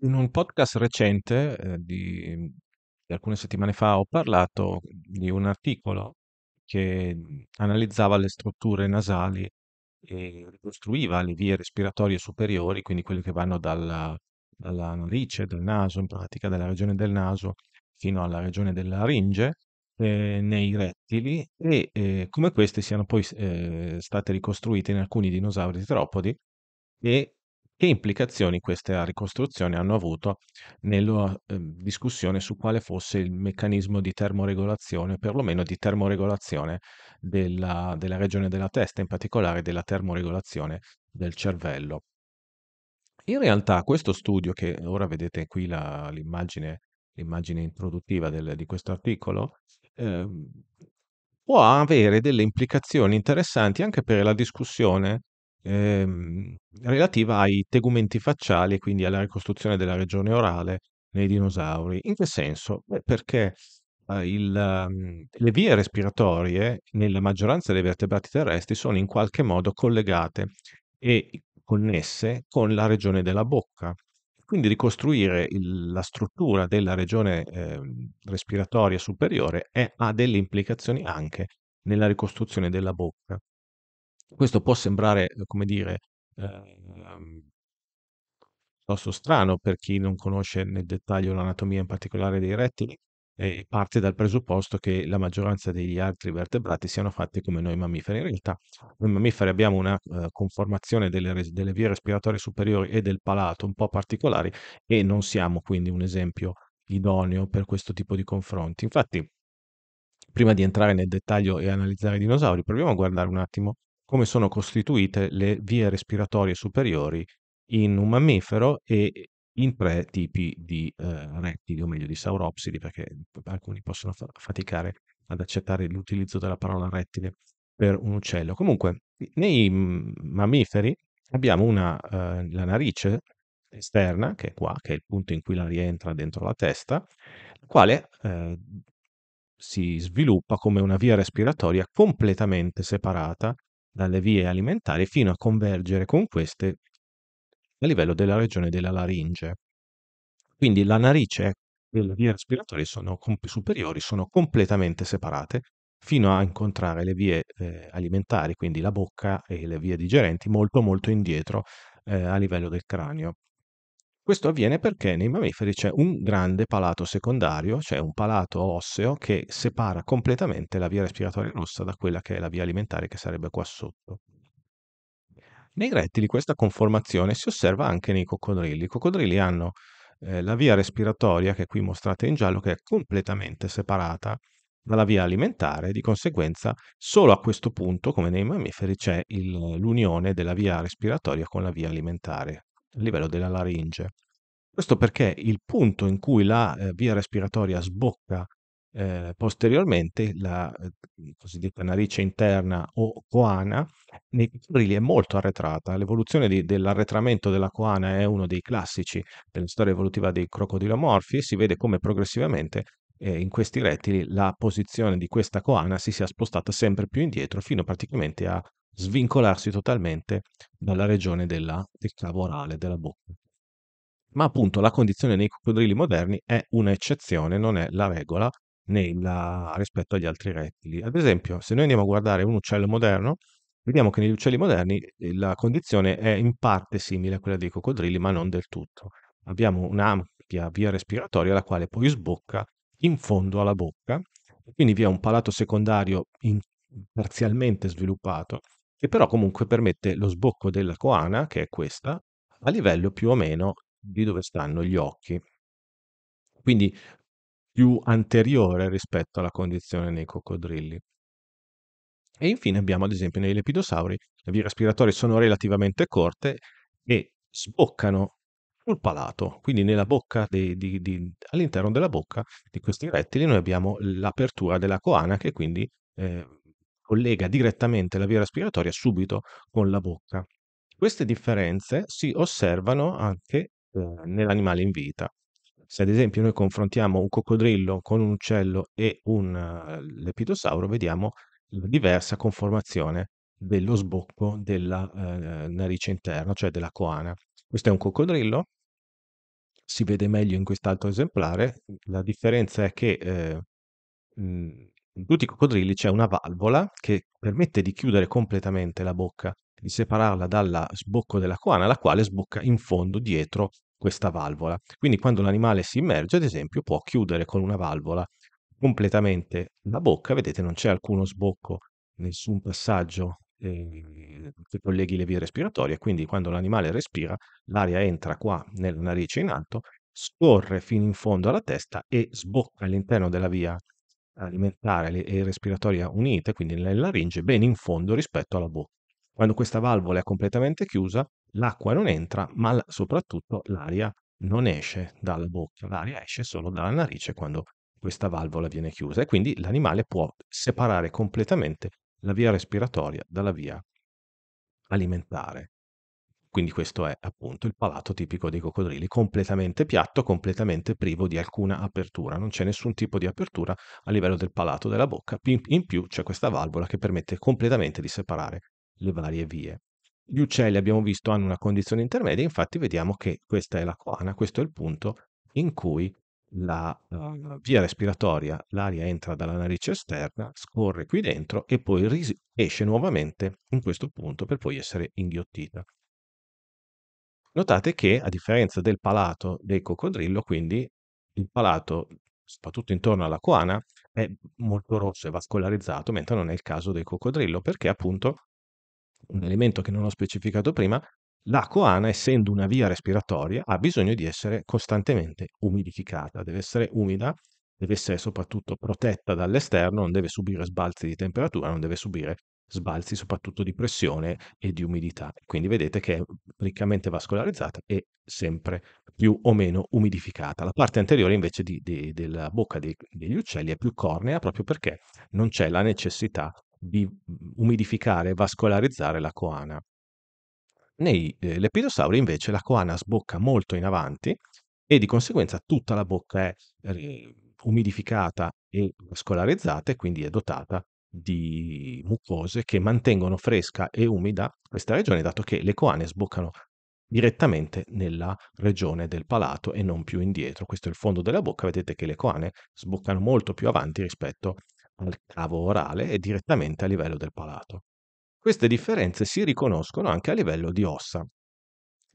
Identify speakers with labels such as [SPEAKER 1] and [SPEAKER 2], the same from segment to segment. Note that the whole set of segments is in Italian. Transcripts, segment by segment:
[SPEAKER 1] In un podcast recente, ehm, di di alcune settimane fa, ho parlato di un articolo che, analizzava le strutture nasali e ricostruiva le vie respiratorie superiori, quindi quelle che vanno dalla dalla narice, dal naso, in pratica dalla regione del naso fino alla regione della laringe, ehm, nei rettili e, ehm, come queste siano poi s eh, state ricostruite in alcuni dinosauri teropodi e che implicazioni questa ricostruzione hanno avuto nella, ehm, discussione su quale fosse il meccanismo di termoregolazione, perlomeno di termoregolazione della della regione della testa, in particolare della termoregolazione del cervello. In realtà questo studio, che ora vedete qui la l'immagine l'immagine introduttiva del di questo articolo, ehm, può avere delle implicazioni interessanti anche per la discussione Ehm, relativa ai tegumenti facciali e quindi alla ricostruzione della regione orale nei dinosauri. In che senso? Beh, perché, uhm, il ehm, le vie respiratorie nella maggioranza dei vertebrati terrestri sono in qualche modo collegate e connesse con la regione della bocca. Quindi ricostruire il la struttura della regione, ehm, respiratoria superiore è ha delle implicazioni anche nella ricostruzione della bocca. Questo può sembrare, eh, come dire, ehm, piuttosto strano per chi non conosce nel dettaglio l'anatomia in particolare dei rettili e parte dal presupposto che la maggioranza degli altri vertebrati siano fatti come noi mammiferi. In realtà noi mammiferi abbiamo una, uhm, conformazione delle res delle vie respiratorie superiori e del palato un po' particolari e non siamo quindi un esempio idoneo per questo tipo di confronti. Infatti, prima di entrare nel dettaglio e analizzare i dinosauri, proviamo a guardare un attimo come sono costituite le vie respiratorie superiori in un mammifero e in tre tipi di eh, rettili, o meglio di sauropsidi, perché alcuni possono fa- faticare ad accettare l'utilizzo della parola rettile per un uccello. Comunque, nei mammiferi abbiamo una, eh, la narice esterna, che è qua, che è il punto in cui la rientra dentro la testa, la quale eh, si sviluppa come una via respiratoria completamente separata dalle vie alimentari fino a convergere con queste a livello della regione della laringe. Quindi la narice e le vie respiratorie sono comp- superiori sono completamente separate fino a incontrare le vie eh, alimentari, quindi la bocca e le vie digerenti, molto molto indietro eh, a livello del cranio. Questo avviene perché nei mammiferi c'è un grande palato secondario, cioè un palato osseo che separa completamente la via respiratoria rossa da quella che è la via alimentare che sarebbe qua sotto. Nei rettili questa conformazione si osserva anche nei coccodrilli. I coccodrilli hanno eh, la via respiratoria, che è qui mostrata in giallo, che è completamente separata dalla via alimentare, di conseguenza solo a questo punto, come nei mammiferi, c'è il, l'unione della via respiratoria con la via alimentare, a livello della laringe. Questo perché il punto in cui la eh, via respiratoria sbocca eh, posteriormente, la eh, cosiddetta narice interna o coana, nei caprilli è molto arretrata. L'evoluzione di, dell'arretramento della coana è uno dei classici della storia evolutiva dei crocodilomorfi e si vede come progressivamente eh, in questi rettili la posizione di questa coana si sia spostata sempre più indietro fino praticamente a svincolarsi totalmente dalla regione della, del cavo orale, della bocca. Ma appunto la condizione nei coccodrilli moderni è un'eccezione, non è la regola nella, rispetto agli altri rettili. Ad esempio, se noi andiamo a guardare un uccello moderno, vediamo che negli uccelli moderni eh, la condizione è in parte simile a quella dei coccodrilli, ma non del tutto. Abbiamo un'ampia via respiratoria la quale poi sbocca in fondo alla bocca, quindi vi è un palato secondario in, parzialmente sviluppato che però comunque permette lo sbocco della coana, che è questa, a livello più o meno di dove stanno gli occhi. Quindi più anteriore rispetto alla condizione nei coccodrilli. E infine abbiamo ad esempio nei lepidosauri le vie respiratorie sono relativamente corte e sboccano sul palato, quindi bocca di, di, di, all'interno della bocca di questi rettili noi abbiamo l'apertura della coana che quindi eh, collega direttamente la via respiratoria subito con la bocca. Queste differenze si osservano anche eh, nell'animale in vita. Se ad esempio noi confrontiamo un coccodrillo con un uccello e un uh, eh, lepitosauro, vediamo la diversa conformazione dello sbocco della eh, narice interna, cioè della coana. Questo è un coccodrillo, si vede meglio in quest'altro esemplare, la differenza è che eh, mh, in tutti i coccodrilli c'è una valvola che permette di chiudere completamente la bocca, di separarla dalla sbocco della coana, la quale sbocca in fondo dietro questa valvola. Quindi quando l'animale si immerge, ad esempio, può chiudere con una valvola completamente la bocca, vedete non c'è alcuno sbocco, nessun passaggio ehm, che colleghi le vie respiratorie, quindi quando l'animale respira l'aria entra qua nella narice in alto, scorre fino in fondo alla testa e sbocca all'interno della via respiratoria alimentare e respiratoria unite, quindi nella laringe, ben in fondo rispetto alla bocca. Quando questa valvola è completamente chiusa, l'acqua non entra, ma soprattutto l'aria non esce dalla bocca, l'aria esce solo dalla narice quando questa valvola viene chiusa e quindi l'animale può separare completamente la via respiratoria dalla via alimentare. Quindi questo è appunto il palato tipico dei coccodrilli, completamente piatto, completamente privo di alcuna apertura, non c'è nessun tipo di apertura a livello del palato della bocca, in più c'è questa valvola che permette completamente di separare le varie vie. Gli uccelli abbiamo visto hanno una condizione intermedia, infatti vediamo che questa è la coana, questo è il punto in cui la eh, via respiratoria, l'aria entra dalla narice esterna, scorre qui dentro e poi ris- esce nuovamente in questo punto per poi essere inghiottita. Notate che, a differenza del palato del coccodrillo, quindi il palato, soprattutto intorno alla coana, è molto rosso e vascolarizzato, mentre non è il caso del coccodrillo, perché appunto, un elemento che non ho specificato prima, la coana, essendo una via respiratoria, ha bisogno di essere costantemente umidificata, deve essere umida, deve essere soprattutto protetta dall'esterno, non deve subire sbalzi di temperatura, non deve subire sbalzi soprattutto di pressione e di umidità. Quindi vedete che è riccamente vascolarizzata e sempre più o meno umidificata. La parte anteriore invece di, di, della bocca dei, degli uccelli è più cornea proprio perché non c'è la necessità di mhmm, umidificare e vascolarizzare la coana. Nei eh, lepidosauri invece la coana sbocca molto in avanti e di conseguenza tutta la bocca è umidificata e vascolarizzata e quindi è dotata di mucose che mantengono fresca e umida questa regione, dato che le coane sboccano direttamente nella regione del palato e non più indietro. Questo è il fondo della bocca, vedete che le coane sboccano molto più avanti rispetto al cavo orale e direttamente a livello del palato. Queste differenze si riconoscono anche a livello di ossa.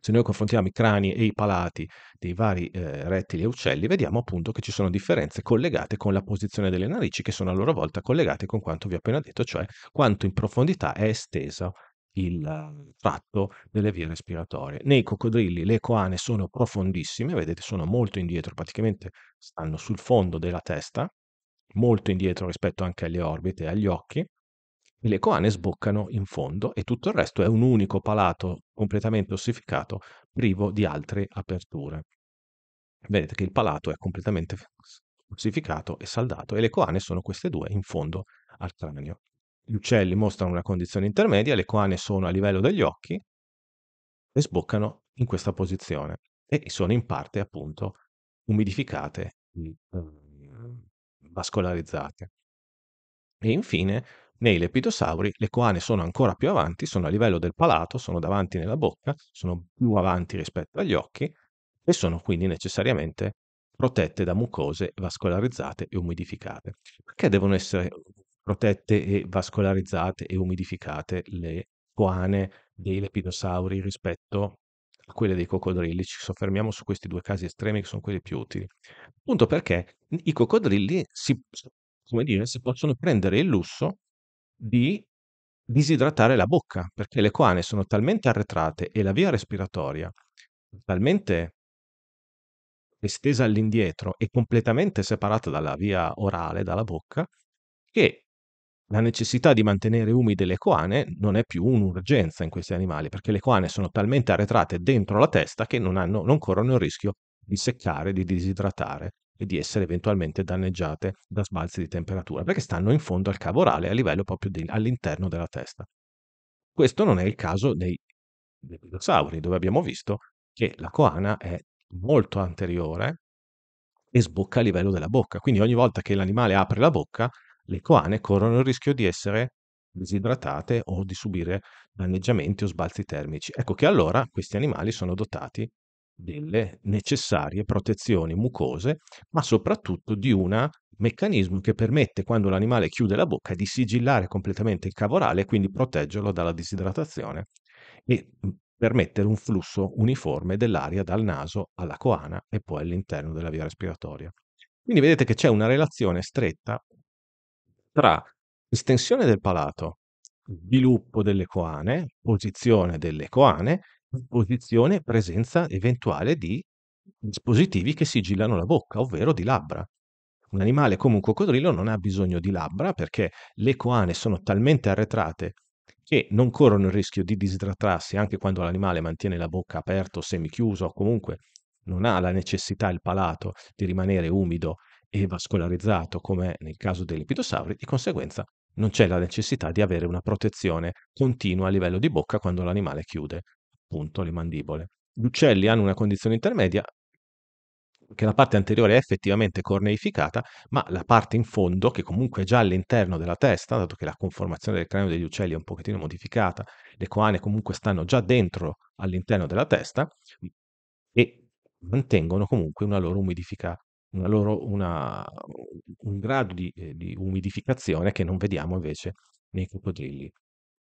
[SPEAKER 1] Se noi confrontiamo i crani e i palati dei vari eh, rettili e uccelli, vediamo appunto che ci sono differenze collegate con la posizione delle narici, che sono a loro volta collegate con quanto vi ho appena detto, cioè quanto in profondità è esteso il eh, tratto delle vie respiratorie. Nei coccodrilli le coane sono profondissime, vedete sono molto indietro, praticamente stanno sul fondo della testa, molto indietro rispetto anche alle orbite e agli occhi, e le coane sboccano in fondo e tutto il resto è un unico palato completamente ossificato, privo di altre aperture. Vedete che il palato è completamente ossificato e saldato e le coane sono queste due in fondo al cranio. Gli uccelli mostrano una condizione intermedia, le coane sono a livello degli occhi e sboccano in questa posizione e sono in parte appunto umidificate, mhmm, vascolarizzate. E infine nei lepidosauri le coane sono ancora più avanti, sono a livello del palato, sono davanti nella bocca, sono più avanti rispetto agli occhi e sono quindi necessariamente protette da mucose vascolarizzate e umidificate. Perché devono essere protette e vascolarizzate e umidificate le coane dei lepidosauri rispetto a quelle dei coccodrilli? Ci soffermiamo su questi due casi estremi che sono quelli più utili. Appunto perché i coccodrilli si, dire, si possono prendere il lusso di disidratare la bocca, perché le coane sono talmente arretrate e la via respiratoria talmente estesa all'indietro e completamente separata dalla via orale, dalla bocca, che la necessità di mantenere umide le coane non è più un'urgenza in questi animali, perché le coane sono talmente arretrate dentro la testa che non, hanno, non corrono il rischio di seccare, di disidratare e di essere eventualmente danneggiate da sbalzi di temperatura, perché stanno in fondo al cavo orale a livello proprio di, all'interno della testa. Questo non è il caso dei dinosauri, dove abbiamo visto che la coana è molto anteriore e sbocca a livello della bocca. Quindi ogni volta che l'animale apre la bocca, le coane corrono il rischio di essere disidratate o di subire danneggiamenti o sbalzi termici. Ecco che allora questi animali sono dotati delle necessarie protezioni mucose, ma soprattutto di un meccanismo che permette quando l'animale chiude la bocca di sigillare completamente il cavorale e quindi proteggerlo dalla disidratazione e mhmm, permettere un flusso uniforme dell'aria dal naso alla coana e poi all'interno della via respiratoria. Quindi vedete che c'è una relazione stretta tra estensione del palato, sviluppo delle coane, posizione delle coane posizione, presenza eventuale di dispositivi che sigillano la bocca, ovvero di labbra. Un animale come un coccodrillo non ha bisogno di labbra perché le coane sono talmente arretrate che non corrono il rischio di disidratarsi anche quando l'animale mantiene la bocca aperta o semichiusa o comunque non ha la necessità il palato di rimanere umido e vascolarizzato come nel caso dei lipidosauri, di conseguenza non c'è la necessità di avere una protezione continua a livello di bocca quando l'animale chiude appunto le mandibole. Gli uccelli hanno una condizione intermedia che la parte anteriore è effettivamente corneificata, ma la parte in fondo, che comunque è già all'interno della testa, dato che la conformazione del cranio degli uccelli è un pochettino modificata, le coane comunque stanno già dentro all'interno della testa e mantengono comunque una loro umidifica, una loro, una, un grado di, eh, di umidificazione che non vediamo invece nei coccodrilli.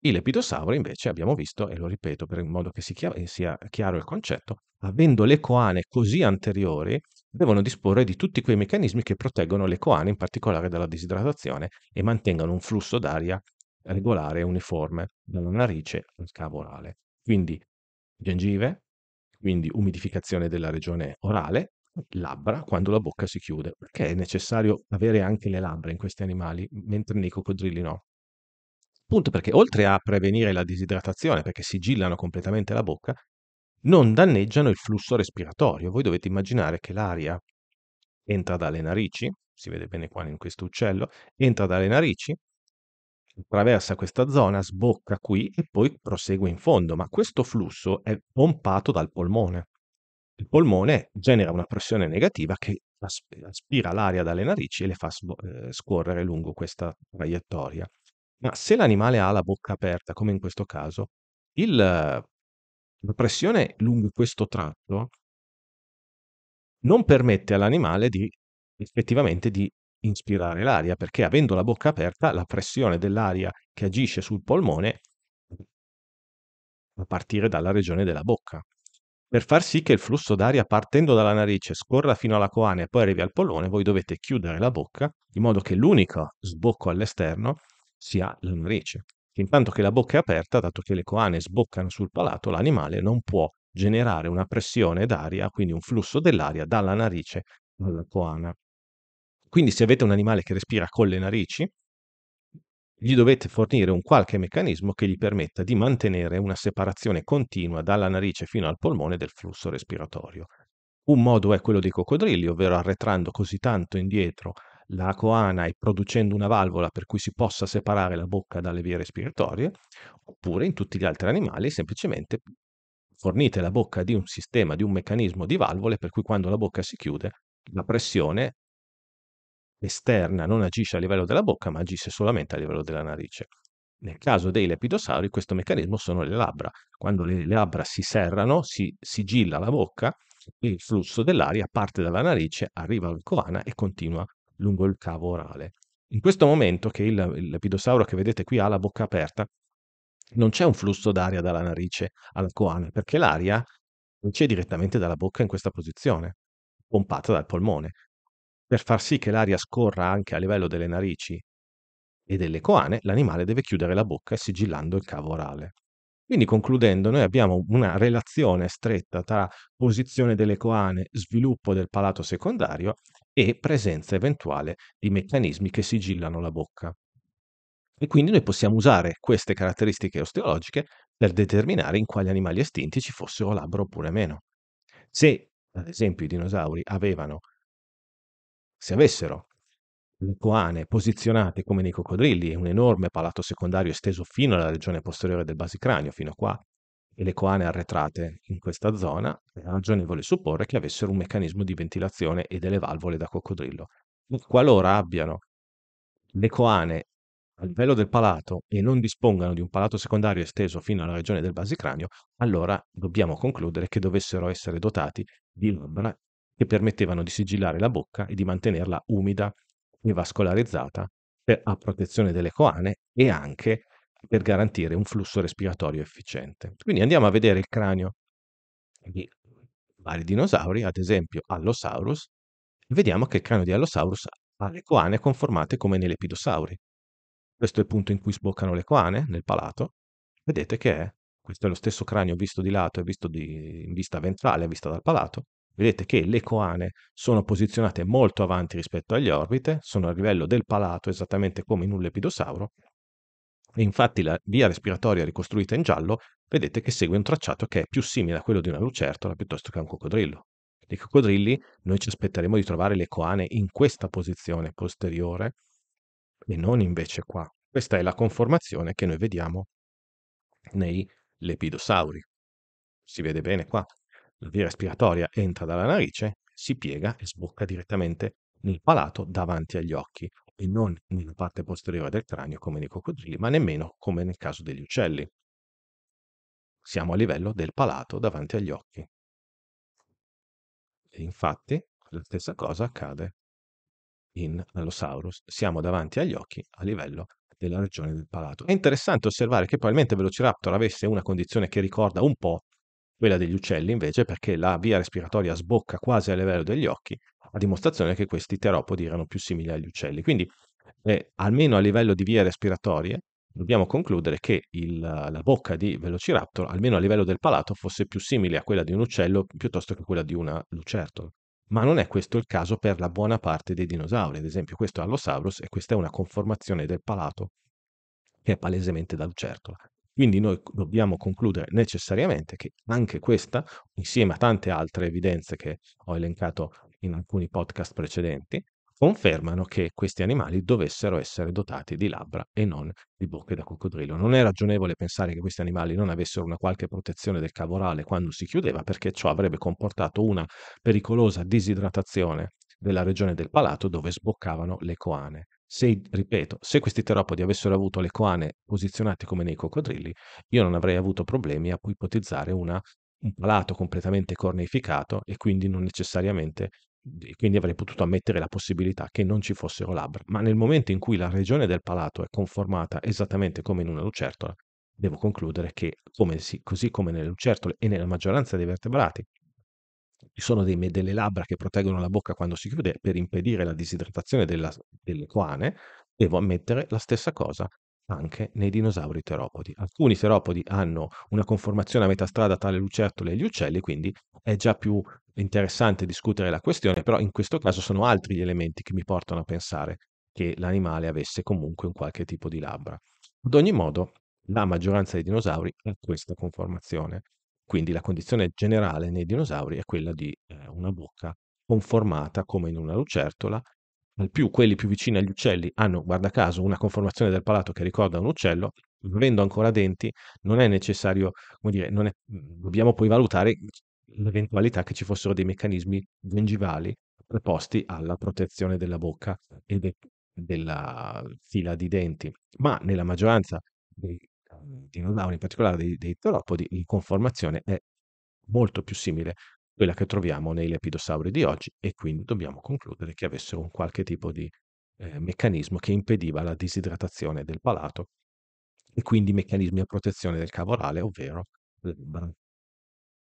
[SPEAKER 1] I lepidosauri invece abbiamo visto, e lo ripeto per in modo che si chia- eh, sia chiaro il concetto, avendo le coane così anteriori, devono disporre di tutti quei meccanismi che proteggono le coane, in particolare dalla disidratazione, e mantengono un flusso d'aria regolare e uniforme dalla narice al cavo orale. Quindi gengive, quindi umidificazione della regione orale, labbra quando la bocca si chiude, perché è necessario avere anche le labbra in questi animali, mentre nei coccodrilli no. Appunto perché oltre a prevenire la disidratazione, perché sigillano completamente la bocca, non danneggiano il flusso respiratorio. Voi dovete immaginare che l'aria entra dalle narici, si vede bene qua in questo uccello, entra dalle narici, attraversa questa zona, sbocca qui e poi prosegue in fondo, ma questo flusso è pompato dal polmone. Il polmone genera una pressione negativa che aspira l'aria dalle narici e le fa eh, scorrere lungo questa traiettoria. Ma se l'animale ha la bocca aperta, come in questo caso, il la pressione lungo questo tratto non permette all'animale di effettivamente di inspirare l'aria, perché avendo la bocca aperta la pressione dell'aria che agisce sul polmone a partire dalla regione della bocca. Per far sì che il flusso d'aria partendo dalla narice scorra fino alla coana e poi arrivi al polmone, voi dovete chiudere la bocca in modo che l'unico sbocco all'esterno si ha la narice. Intanto che la bocca è aperta, dato che le coane sboccano sul palato, l'animale non può generare una pressione d'aria, quindi un flusso dell'aria dalla narice alla coana. Quindi se avete un animale che respira con le narici, gli dovete fornire un qualche meccanismo che gli permetta di mantenere una separazione continua dalla narice fino al polmone del flusso respiratorio. Un modo è quello dei coccodrilli, ovvero arretrando così tanto indietro la coana e producendo una valvola per cui si possa separare la bocca dalle vie respiratorie, oppure in tutti gli altri animali semplicemente fornite la bocca di un sistema, di un meccanismo di valvole per cui quando la bocca si chiude la pressione esterna non agisce a livello della bocca ma agisce solamente a livello della narice. Nel caso dei lepidosauri questo meccanismo sono le labbra. Quando le labbra si serrano si sigilla la bocca e il flusso dell'aria parte dalla narice, arriva al coana e continua lungo il cavo orale. In questo momento che il, il lepidosauro che vedete qui ha la bocca aperta, non c'è un flusso d'aria dalla narice al coane, perché l'aria non c'è direttamente dalla bocca in questa posizione, pompata dal polmone. Per far sì che l'aria scorra anche a livello delle narici e delle coane, l'animale deve chiudere la bocca sigillando il cavo orale. Quindi concludendo, noi abbiamo una relazione stretta tra posizione delle coane, sviluppo del palato secondario e presenza eventuale di meccanismi che sigillano la bocca. E quindi noi possiamo usare queste caratteristiche osteologiche per determinare in quali animali estinti ci fossero labbra oppure meno. Se, ad esempio, i dinosauri avevano, se avessero le coane posizionate come nei coccodrilli, un enorme palato secondario esteso fino alla regione posteriore del basicranio, fino a qua, e le coane arretrate in questa zona, è eh, ragionevole supporre che avessero un meccanismo di ventilazione e delle valvole da coccodrillo. Qualora abbiano le coane a livello del palato e non dispongano di un palato secondario esteso fino alla regione del basicranio, allora dobbiamo concludere che dovessero essere dotati di labbra che permettevano di sigillare la bocca e di mantenerla umida e vascolarizzata per, a protezione delle coane e anche per garantire un flusso respiratorio efficiente. Quindi andiamo a vedere il cranio di vari dinosauri, ad esempio Allosaurus, e vediamo che il cranio di Allosaurus ha le coane conformate come nei lepidosauri. Questo è il punto in cui sboccano le coane nel palato. Vedete che è, questo è lo stesso cranio visto di lato e visto di, in vista ventrale, in vista dal palato. Vedete che le coane sono posizionate molto avanti rispetto agli orbite, sono a livello del palato esattamente come in un lepidosauro e infatti la via respiratoria ricostruita in giallo vedete che segue un tracciato che è più simile a quello di una lucertola piuttosto che a un coccodrillo. Nei coccodrilli noi ci aspetteremo di trovare le coane in questa posizione posteriore e non invece qua. Questa è la conformazione che noi vediamo nei lepidosauri. Si vede bene qua. La via respiratoria entra dalla narice, si piega e sbocca direttamente nel palato davanti agli occhi, e non nella parte posteriore del cranio come nei coccodrilli, ma nemmeno come nel caso degli uccelli. Siamo a livello del palato davanti agli occhi. E infatti la stessa cosa accade in Allosaurus. Siamo davanti agli occhi a livello della regione del palato. È interessante osservare che probabilmente Velociraptor avesse una condizione che ricorda un po' quella degli uccelli invece perché la via respiratoria sbocca quasi a livello degli occhi a dimostrazione che questi teropodi erano più simili agli uccelli. Quindi, eh, almeno a livello di vie respiratorie, dobbiamo concludere che il, la bocca di Velociraptor, almeno a livello del palato, fosse più simile a quella di un uccello piuttosto che quella di una lucertola. Ma non è questo il caso per la buona parte dei dinosauri, ad esempio questo è Allosaurus e questa è una conformazione del palato che è palesemente da lucertola. Quindi noi dobbiamo concludere necessariamente che anche questa, insieme a tante altre evidenze che ho elencato in alcuni podcast precedenti, confermano che questi animali dovessero essere dotati di labbra e non di bocche da coccodrillo. Non è ragionevole pensare che questi animali non avessero una qualche protezione del cavorale quando si chiudeva, perché ciò avrebbe comportato una pericolosa disidratazione della regione del palato dove sboccavano le coane. Se, ripeto, se questi teropodi avessero avuto le coane posizionate come nei coccodrilli, io non avrei avuto problemi a ipotizzare una un palato completamente corneificato e quindi non necessariamente e quindi avrei potuto ammettere la possibilità che non ci fossero labbra, ma nel momento in cui la regione del palato è conformata esattamente come in una lucertola, devo concludere che, come si, così come nelle lucertole e nella maggioranza dei vertebrati, ci sono dei, delle labbra che proteggono la bocca quando si chiude per impedire la disidratazione della, delle coane, devo ammettere la stessa cosa anche nei dinosauri teropodi. Alcuni teropodi hanno una conformazione a metà strada tra le lucertole e gli uccelli, quindi è già più interessante discutere la questione, però in questo caso sono altri gli elementi che mi portano a pensare che l'animale avesse comunque un qualche tipo di labbra. Ad ogni modo, la maggioranza dei dinosauri ha questa conformazione, quindi la condizione generale nei dinosauri è quella di eh, una bocca conformata come in una lucertola, al più quelli più vicini agli uccelli hanno, guarda caso, una conformazione del palato che ricorda un uccello, avendo ancora denti non è necessario, come dire, è, mm, dobbiamo poi valutare l'eventualità che ci fossero dei meccanismi gengivali preposti alla protezione della bocca e de- della fila di denti, ma nella maggioranza dei dinosauri, in particolare dei, dei teropodi, conformazione è molto più simile a quella che troviamo nei lepidosauri di oggi e quindi dobbiamo concludere che avessero un qualche tipo di eh, meccanismo che impediva la disidratazione del palato e quindi meccanismi a protezione del cavo orale, ovvero